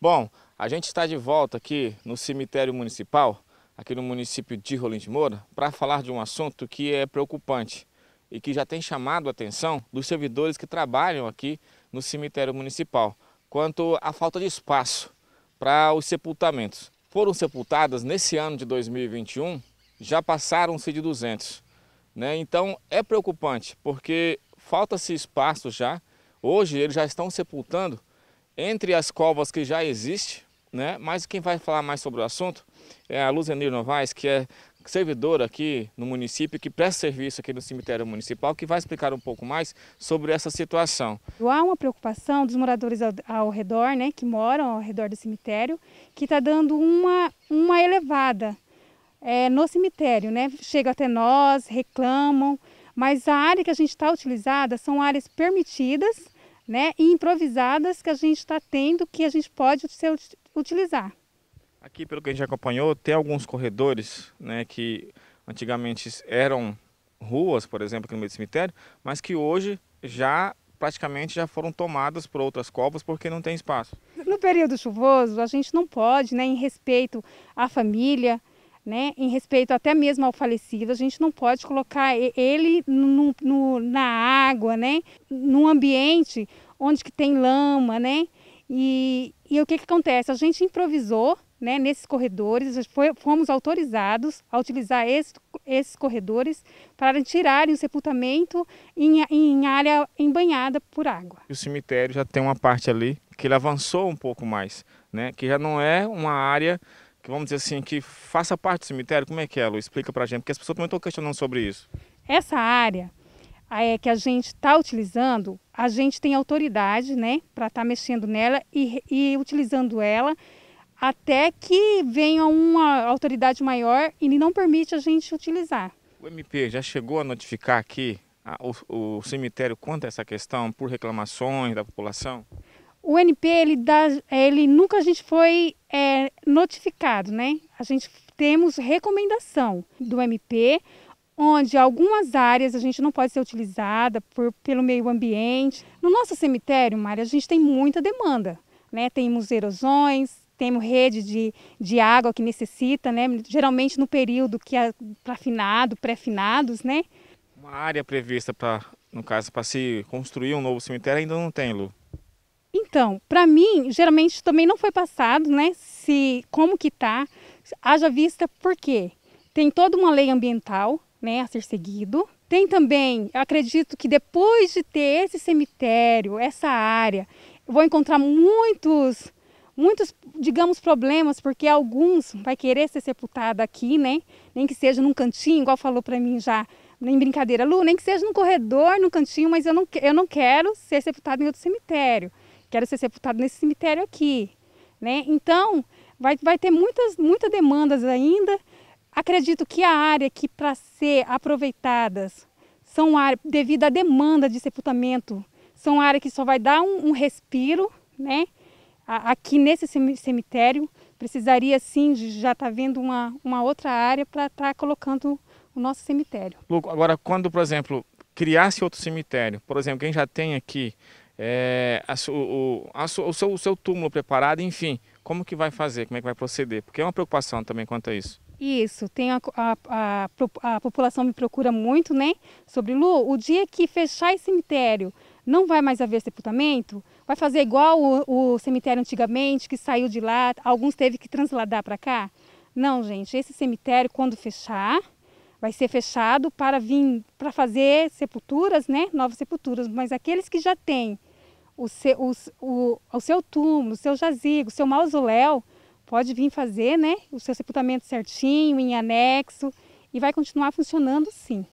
Bom, a gente está de volta aqui no cemitério municipal, aqui no município de Rolim de Moura, para falar de um assunto que é preocupante e que já tem chamado a atenção dos servidores que trabalham aqui no cemitério municipal, quanto à falta de espaço para os sepultamentos. Foram sepultadas nesse ano de 2021, já passaram-se de 200. Né? Então é preocupante, porque falta-se espaço já. Hoje eles já estão sepultando entre as covas que já existe, né? Mas quem vai falar mais sobre o assunto é a Luzenir Novaes, que é servidora aqui no município, que presta serviço aqui no cemitério municipal, que vai explicar um pouco mais sobre essa situação. Há uma preocupação dos moradores ao, ao redor, né, que moram ao redor do cemitério, que está dando uma, uma elevada é, no cemitério, né? Chegam até nós, reclamam, mas a área que a gente está utilizada são áreas permitidas né, e improvisadas que a gente está tendo que a gente pode ser, utilizar. Aqui, pelo que a gente acompanhou, tem alguns corredores né, que antigamente eram ruas, por exemplo, aqui no meio do cemitério, mas que hoje já praticamente já foram tomadas por outras covas porque não tem espaço. No período chuvoso, a gente não pode, né, em respeito à família, né, em respeito até mesmo ao falecido, a gente não pode colocar ele no, no, na água, né, num ambiente onde que tem lama, né, e, e o que, que acontece? A gente improvisou, né, nesses corredores, foi, fomos autorizados a utilizar esse, esses corredores para tirarem o sepultamento em, em área embanhada por água. O cemitério já tem uma parte ali que ele avançou um pouco mais, né, que já não é uma área vamos dizer assim, que faça parte do cemitério? Como é que é, Lu? Explica a gente, porque as pessoas também estão questionando sobre isso. Essa área é que a gente está utilizando, a gente tem autoridade, né, para estar tá mexendo nela e, e utilizando ela até que venha uma autoridade maior e não permite a gente utilizar. O MP já chegou a notificar aqui a, o, o cemitério quanto a essa questão por reclamações da população? o NP, ele, dá, ele nunca a gente foi é, notificado, né? A gente temos recomendação do MP, onde algumas áreas a gente não pode ser utilizada por, pelo meio ambiente. No nosso cemitério, Mário, a gente tem muita demanda, né? Temos erosões, temos rede de, de água que necessita, né? Geralmente no período que é para finado, pré-finados, né? Uma área prevista para, no caso, para se construir um novo cemitério ainda não tem, Lu. Então, para mim, geralmente também não foi passado, né? Se como que tá, haja vista porque tem toda uma lei ambiental, né, a ser seguido. Tem também, acredito que depois de ter esse cemitério, essa área, vou encontrar muitos muitos, digamos, problemas, porque alguns vai querer ser sepultado aqui, né? Nem que seja num cantinho, igual falou para mim já, nem brincadeira, Lu, nem que seja num corredor, num cantinho, mas eu não, eu não quero ser sepultado em outro cemitério quero ser sepultado nesse cemitério aqui, né? Então, vai, vai ter muitas, muitas demandas ainda. Acredito que a área que para ser aproveitadas são áreas, devido à demanda de sepultamento, são áreas que só vai dar um, um respiro, né? Aqui nesse cemitério, precisaria sim já estar tá vendo uma, uma outra área para estar tá colocando o nosso cemitério. Luco, agora quando, por exemplo, criasse outro cemitério, por exemplo, quem já tem aqui é, a, o, a, o, seu, o seu túmulo preparado, enfim, como que vai fazer, como é que vai proceder? Porque é uma preocupação também quanto a isso. Isso, tem a, a, a, a, população me procura muito, né? Sobre Lu, o dia que fechar esse cemitério não vai mais haver sepultamento, vai fazer igual o, o cemitério antigamente, que saiu de lá, alguns teve que transladar para cá? Não, gente, esse cemitério, quando fechar, vai ser fechado para vir para fazer sepulturas, né? Novas sepulturas, mas aqueles que já têm o seu, o, o, o seu túmulo, o seu jazigo, o seu mausoléu, pode vir fazer né, o seu sepultamento certinho, em anexo, e vai continuar funcionando sim.